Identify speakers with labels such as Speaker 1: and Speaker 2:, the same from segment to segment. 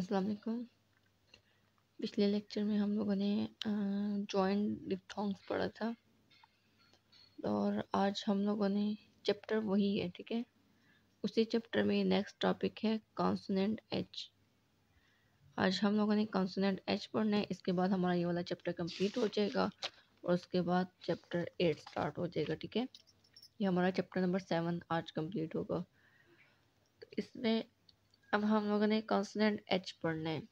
Speaker 1: अस्सलाम वालेकुम पिछले लेक्चर में हम लोगों ने जॉइंट डिफ्थोंग्स पढ़ा था और आज हम लोगों ने चैप्टर वही है ठीक है उसी चैप्टर में नेक्स्ट टॉपिक है कॉन्सोनेंट एच आज हम लोगों ने कॉन्सोनेंट एच पढ़ना है इसके बाद हमारा ये वाला चैप्टर कंप्लीट हो जाएगा और उसके बाद चैप्टर एट स्टार्ट हो जाएगा ठीक है ये हमारा चैप्टर नंबर सेवन आज कम्प्लीट होगा तो इसमें अब हम लोगों ने कॉन्सनेंट एच पढ़ना है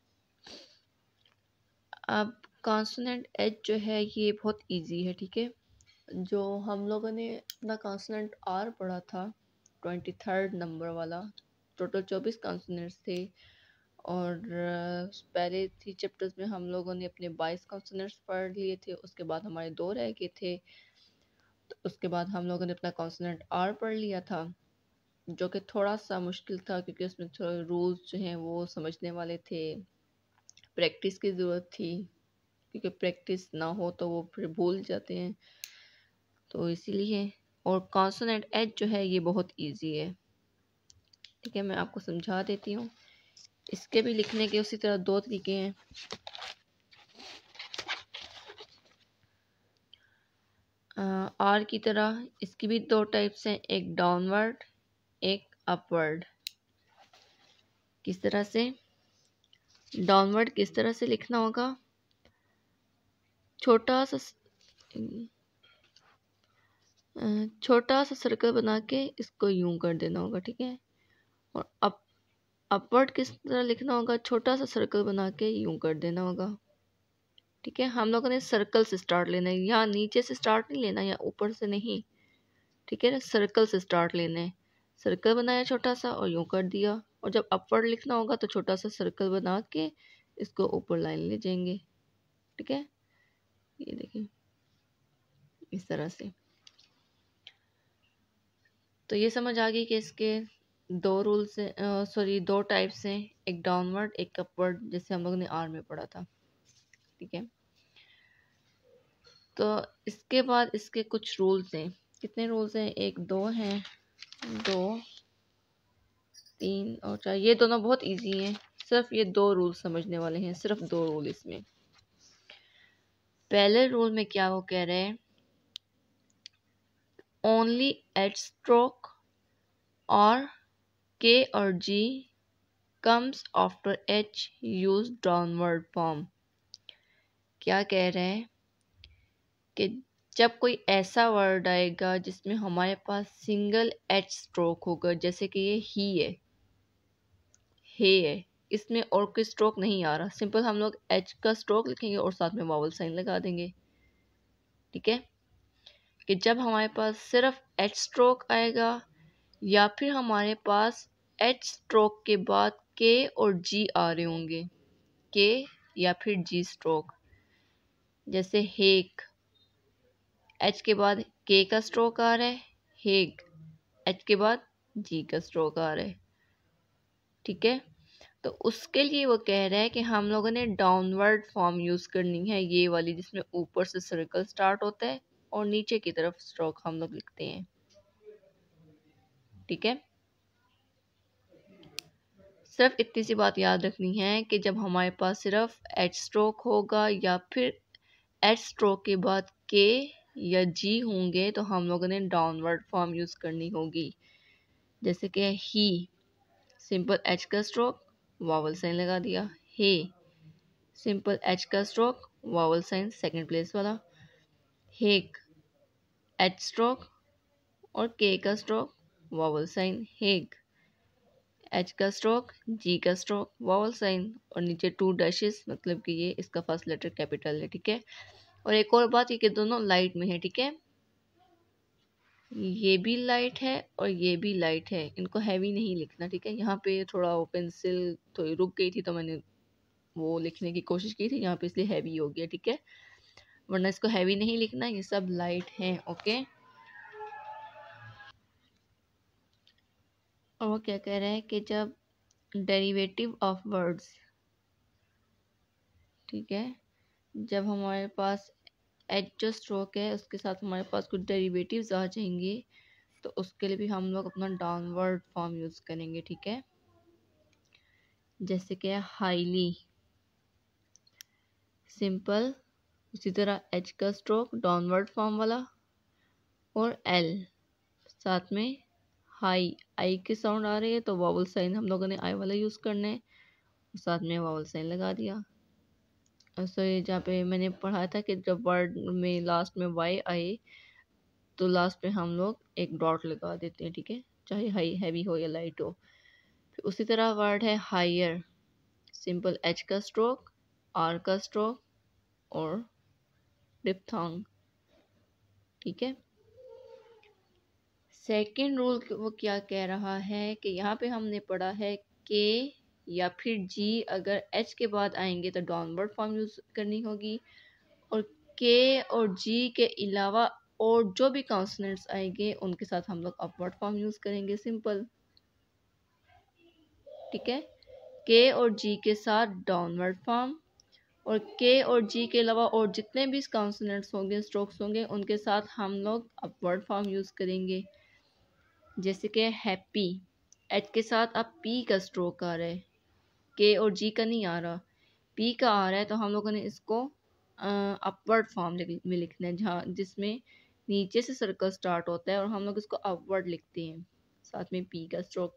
Speaker 1: अब कॉन्सनेंट एच जो है ये बहुत इजी है ठीक है जो हम लोगों ने अपना कॉन्सनेंट आर पढ़ा था ट्वेंटी थर्ड नंबर वाला टोटल चौबीस कॉन्सनेंट्स थे और पहले थ्री चैप्टर्स में हम लोगों ने अपने बाईस कॉन्सनेंट्स पढ़ लिए थे उसके बाद हमारे दो रह गए थे तो उसके बाद हम लोगों ने अपना कॉन्सनेंट आर पढ़ लिया था जो कि थोड़ा सा मुश्किल था क्योंकि उसमें थोड़े रूल्स जो हैं वो समझने वाले थे प्रैक्टिस की ज़रूरत थी क्योंकि प्रैक्टिस ना हो तो वो फिर भूल जाते हैं तो इसीलिए और कॉन्सोनेंट एच जो है ये बहुत इजी है ठीक है मैं आपको समझा देती हूँ इसके भी लिखने के उसी तरह दो तरीके हैं आर की तरह इसकी भी दो टाइप्स हैं एक डाउनवर्ड एक अपवर्ड किस तरह से डाउनवर्ड किस तरह से लिखना होगा छोटा सा छोटा सा सर्कल बना के इसको यूं कर देना होगा ठीक है और अप अपवर्ड किस तरह लिखना होगा छोटा सा सर्कल बना के यूं कर देना होगा ठीक है हम लोगों ने सर्कल से स्टार्ट लेना है यहाँ नीचे से स्टार्ट नहीं लेना या ऊपर से नहीं ठीक है सर्कल से स्टार्ट लेना है सर्कल बनाया छोटा सा और यूँ कर दिया और जब अपवर्ड लिखना होगा तो छोटा सा सर्कल बना के इसको ऊपर लाइन ले जाएंगे ठीक है ये देखें इस तरह से तो ये समझ आ गई कि इसके दो रूल्स सॉरी दो टाइप्स हैं एक डाउनवर्ड एक अपवर्ड जैसे हम लोग ने आर में पढ़ा था ठीक है तो इसके बाद इसके कुछ रूल्स हैं कितने रूल्स हैं एक दो हैं दो तीन और चार ये दोनों बहुत इजी हैं सिर्फ ये दो रूल समझने वाले हैं सिर्फ दो रूल इसमें पहले रूल में क्या वो कह रहे हैं ओनली एट स्ट्रोक और के और G comes after H use downward form क्या कह रहे हैं कि जब कोई ऐसा वर्ड आएगा जिसमें हमारे पास सिंगल एच स्ट्रोक होगा जैसे कि ये ही है हे है इसमें और कोई स्ट्रोक नहीं आ रहा सिंपल हम लोग एच का स्ट्रोक लिखेंगे और साथ में वावल साइन लगा देंगे ठीक है कि जब हमारे पास सिर्फ एच स्ट्रोक आएगा या फिर हमारे पास एच स्ट्रोक के बाद के और जी आ रहे होंगे के या फिर जी स्ट्रोक जैसे हेक एच के बाद के का स्ट्रोक आ रहा है हेग एच के बाद जी का स्ट्रोक आ रहा है ठीक है तो उसके लिए वो कह रहा है कि हम लोगों ने डाउनवर्ड फॉर्म यूज़ करनी है ये वाली जिसमें ऊपर से सर्कल स्टार्ट होता है और नीचे की तरफ स्ट्रोक हम लोग लिखते हैं ठीक है सिर्फ इतनी सी बात याद रखनी है कि जब हमारे पास सिर्फ एच स्ट्रोक होगा या फिर एच स्ट्रोक के बाद के या जी होंगे तो हम लोगों ने डाउनवर्ड फॉर्म यूज़ करनी होगी जैसे कि ही सिंपल एच का स्ट्रोक वावल साइन लगा दिया हे सिंपल एच का stroke vowel sign second place वाला हेक एच स्ट्रोक और के का stroke vowel sign hake H का स्ट्रोक जी का स्ट्रोक वावल साइन और नीचे टू डैशेस मतलब कि ये इसका फर्स्ट लेटर कैपिटल है ठीक है और एक और बात ये दोनों लाइट में है ठीक है ये भी लाइट है और ये भी लाइट है इनको हैवी नहीं लिखना ठीक है यहाँ पे थोड़ा वो पेंसिल थोड़ी रुक गई थी तो मैंने वो लिखने की कोशिश की थी यहाँ पे इसलिए हैवी हो गया ठीक है वरना इसको हैवी नहीं लिखना ये सब लाइट हैं ओके और वो क्या कह रहे हैं कि जब डेरिवेटिव ऑफ वर्ड्स ठीक है जब हमारे पास एच स्ट्रोक है उसके साथ हमारे पास कुछ डेरिवेटिव्स आ जाएंगे तो उसके लिए भी हम लोग अपना डाउनवर्ड फॉर्म यूज़ करेंगे ठीक है जैसे कि हाईली सिंपल उसी तरह एच का स्ट्रोक डाउनवर्ड फॉर्म वाला और एल साथ में हाई आई की साउंड आ रही है तो वावल साइन हम लोगों ने आई वाला यूज़ करना है साथ में वावल साइन लगा दिया सॉरी जहाँ पे मैंने पढ़ा था कि जब वर्ड में लास्ट में वाई आए तो लास्ट में हम लोग एक डॉट लगा देते हैं ठीक है चाहे हाई हैवी हो या लाइट हो फिर उसी तरह वर्ड है हायर सिंपल एच का स्ट्रोक आर का स्ट्रोक और डिपथोंग ठीक है सेकंड रूल वो क्या कह रहा है कि यहाँ पे हमने पढ़ा है के या फिर जी अगर एच के बाद आएंगे तो डाउनवर्ड फॉर्म यूज़ करनी होगी और के और जी के अलावा और जो भी कॉन्सनेंट्स आएंगे उनके साथ हम लोग अपवर्ड फॉर्म यूज़ करेंगे सिंपल ठीक है के और जी के साथ डाउनवर्ड फॉर्म और के और जी के अलावा और जितने भी कॉन्सनेंट्स होंगे स्ट्रोक्स होंगे उनके साथ हम लोग अपवर्ड फॉर्म यूज़ करेंगे जैसे कि हैप्पी एच के साथ अब पी का स्ट्रोक आ रहा है के और जी का नहीं आ रहा पी का आ रहा है तो हम लोगों ने इसको अपवर्ड फॉर्म में लिखना है जहाँ जिसमें नीचे से सर्कल स्टार्ट होता है और हम लोग इसको अपवर्ड लिखते हैं साथ में पी का स्ट्रोक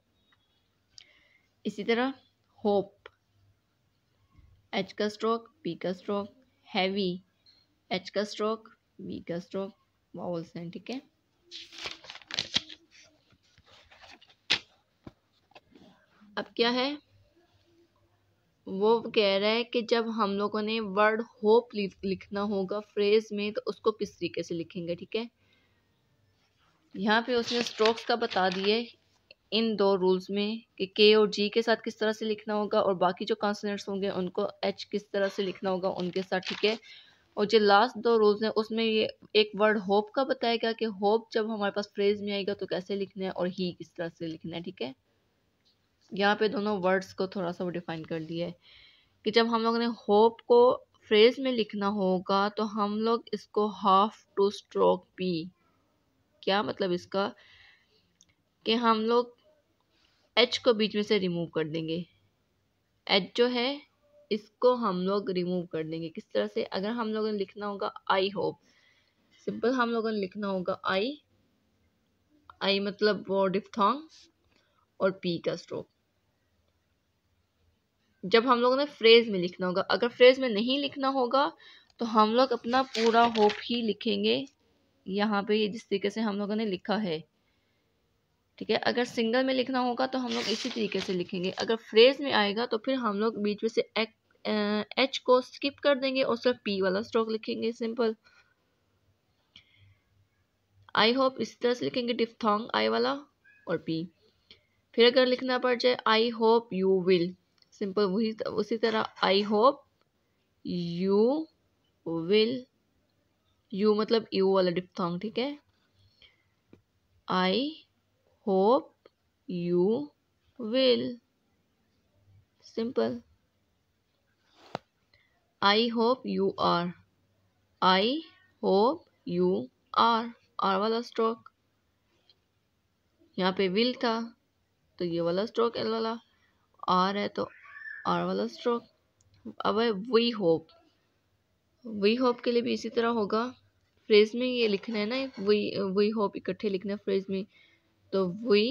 Speaker 1: इसी तरह होप एच का स्ट्रोक पी का स्ट्रोक हैवी एच का स्ट्रोक वी का स्ट्रोक वाउल्स हैं ठीक है अब क्या है वो कह रहा है कि जब हम लोगों ने वर्ड होप लिखना होगा फ्रेज में तो उसको किस तरीके से लिखेंगे ठीक है यहाँ पे उसने स्ट्रोक्स का बता दिए इन दो रूल्स में कि के और जी के साथ किस तरह से लिखना होगा और बाकी जो कॉन्सनेट्स होंगे उनको एच किस तरह से लिखना होगा उनके साथ ठीक है और जो लास्ट दो रूल्स हैं उसमें ये एक वर्ड होप का बताएगा कि होप जब हमारे पास फ्रेज में आएगा तो कैसे लिखना है और ही किस तरह से लिखना है ठीक है यहाँ पे दोनों वर्ड्स को थोड़ा सा वो डिफाइन कर दिया है कि जब हम लोग ने होप को फ्रेज में लिखना होगा तो हम लोग इसको हाफ टू स्ट्रोक पी क्या मतलब इसका कि हम लोग एच को बीच में से रिमूव कर देंगे एच जो है इसको हम लोग रिमूव कर देंगे किस तरह से अगर हम लोगों ने लिखना होगा आई होप सिंपल हम लोगों ने लिखना होगा आई आई मतलब वो डिफ्थोंग और पी का स्ट्रोक जब हम लोगों ने फ्रेज में लिखना होगा अगर फ्रेज में नहीं लिखना होगा तो हम लोग अपना पूरा होप ही लिखेंगे यहाँ पे जिस तरीके से हम लोगों ने लिखा है ठीक है अगर सिंगल में लिखना होगा तो हम लोग इसी तरीके से लिखेंगे अगर फ्रेज में आएगा तो फिर हम लोग बीच में से एच को स्किप कर देंगे और सिर्फ पी वाला स्ट्रोक लिखेंगे सिंपल आई होप इस तरह से लिखेंगे डिफ्थोंग आई वाला और पी फिर अगर लिखना पड़ जाए I hope you will simple वही उसी तरह I hope you will you मतलब यू वाला डिप्थोंग ठीक है I hope you will simple I hope you are I hope you are R वाला स्ट्रोक यहाँ पे विल था तो ये वाला स्ट्रोक एल वाला आर है तो और वाला स्ट्रोक अब वी होप वी होप के लिए भी इसी तरह होगा फ्रेज में ये लिखना है ना वी वी होप इकट्ठे लिखना है फ्रेज में तो वी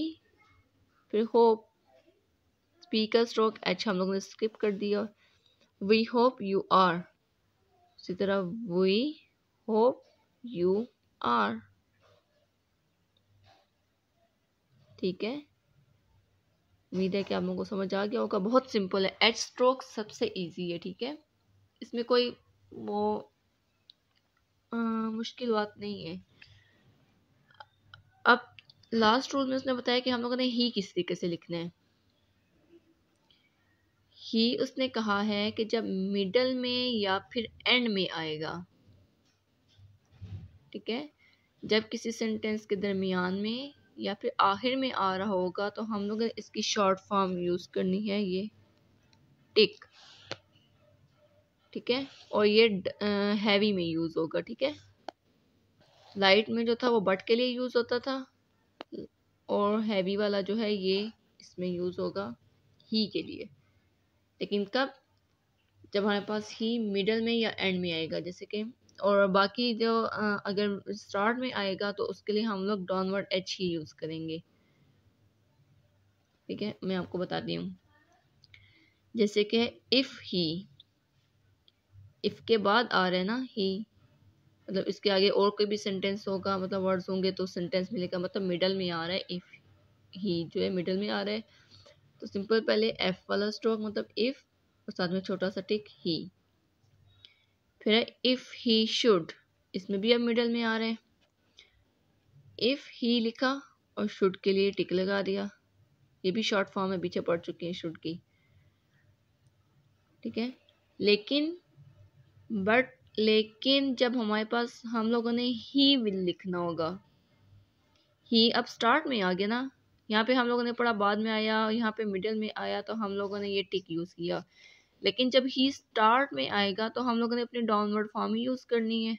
Speaker 1: फिर होप पी का स्ट्रोक एच हम लोगों ने स्किप कर दिया वी होप यू आर इसी तरह वी होप यू आर ठीक है उम्मीद है कि आप लोगों को समझ आ गया होगा बहुत सिंपल है एड स्ट्रोक सबसे इजी है ठीक है इसमें कोई वो आ, मुश्किल बात नहीं है अब लास्ट रूल में उसने बताया कि हम लोगों ने ही किस तरीके से लिखना है ही उसने कहा है कि जब मिडल में या फिर एंड में आएगा ठीक है जब किसी सेंटेंस के दरमियान में या फिर आखिर में आ रहा होगा तो हम लोग इसकी शॉर्ट फॉर्म यूज़ करनी है ये टिक ठीक है और ये हैवी में यूज़ होगा ठीक है लाइट में जो था वो बट के लिए यूज़ होता था और हैवी वाला जो है ये इसमें यूज़ होगा ही के लिए लेकिन कब जब हमारे पास ही मिडल में या एंड में आएगा जैसे कि और बाकी जो अगर स्टार्ट में आएगा तो उसके लिए हम लोग डाउनवर्ड एच ही यूज़ करेंगे ठीक है मैं आपको बताती हूँ जैसे कि इफ़ ही इफ़ के बाद आ रहे ना ही मतलब इसके आगे और कोई भी सेंटेंस होगा मतलब वर्ड्स होंगे तो सेंटेंस मिलेगा मतलब मिडल में आ रहा है इफ़ ही जो है मिडल में आ रहा है तो सिंपल पहले एफ़ वाला स्ट्रोक मतलब इफ़ और साथ में छोटा सा टिक ही फिर है इफ़ ही शुड इसमें भी अब मिडल में आ रहे हैं इफ़ ही लिखा और शुड के लिए टिक लगा दिया ये भी शॉर्ट फॉर्म है पीछे पड़ चुके हैं शुड की ठीक है लेकिन बट लेकिन जब हमारे पास हम लोगों ने ही विल लिखना होगा ही अब स्टार्ट में आ गया ना यहाँ पे हम लोगों ने पढ़ा बाद में आया यहाँ पे मिडिल में आया तो हम लोगों ने ये टिक यूज़ किया लेकिन जब ही स्टार्ट में आएगा तो हम लोगों ने अपनी डाउनवर्ड फॉर्म ही यूज़ करनी है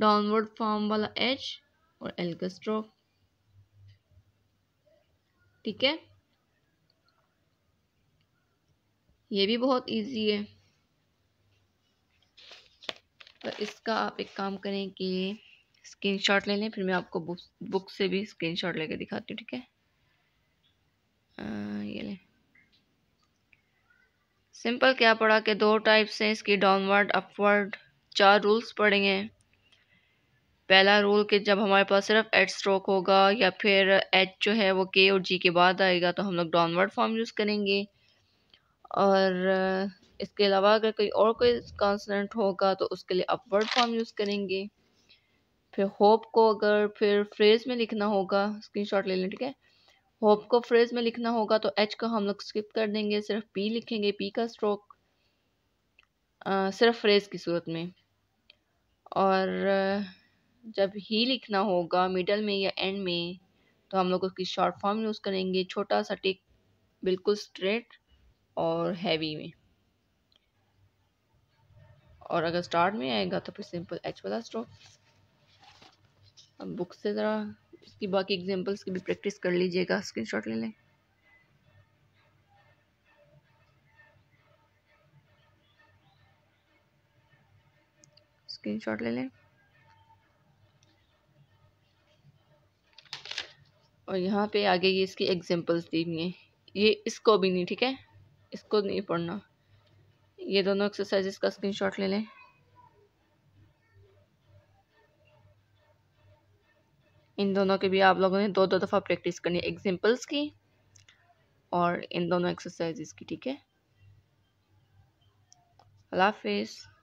Speaker 1: डाउनवर्ड फॉर्म वाला एच और एल ठीक है ये भी बहुत इजी है तो इसका आप एक काम करें कि स्क्रीनशॉट ले लें फिर मैं आपको बुक बुक से भी स्क्रीनशॉट लेके दिखाती हूँ ठीक है आ, ये लें सिंपल क्या पढ़ा कि दो टाइप्स हैं इसकी डाउनवर्ड अपवर्ड चार रूल्स पढ़ेंगे पहला रूल कि जब हमारे पास सिर्फ एड स्ट्रोक होगा या फिर एच जो है वो के और जी के बाद आएगा तो हम लोग डाउनवर्ड फॉर्म यूज़ करेंगे और इसके अलावा अगर कोई और कोई कॉन्सनेंट होगा तो उसके लिए अपवर्ड फॉर्म यूज़ करेंगे फिर होप को अगर फिर फ्रेज में लिखना होगा स्क्रीनशॉट ले लें ठीक है होप को फ्रेज में लिखना होगा तो एच को हम लोग स्किप कर देंगे सिर्फ पी लिखेंगे पी का स्ट्रोक आ, सिर्फ फ्रेज की सूरत में और जब ही लिखना होगा मिडल में या एंड में तो हम लोग उसकी शॉर्ट फॉर्म यूज़ करेंगे छोटा सा टिक बिल्कुल स्ट्रेट और हैवी में और अगर स्टार्ट में आएगा तो फिर सिंपल एच वाला स्ट्रोक अब बुक से ज़रा इसकी बाकी एग्जांपल्स की भी प्रैक्टिस कर लीजिएगा स्क्रीनशॉट ले लें स्क्रीनशॉट ले लें और यहाँ पे आगे ये इसकी एग्जांपल्स दी हुई हैं ये इसको भी नहीं ठीक है इसको नहीं पढ़ना ये दोनों एक्सरसाइजेस का स्क्रीनशॉट ले लें इन दोनों के भी आप लोगों ने दो दो दफ़ा प्रैक्टिस करनी है एग्जाम्पल्स की और इन दोनों एक्सरसाइज की ठीक है अल्लाह हाफिज़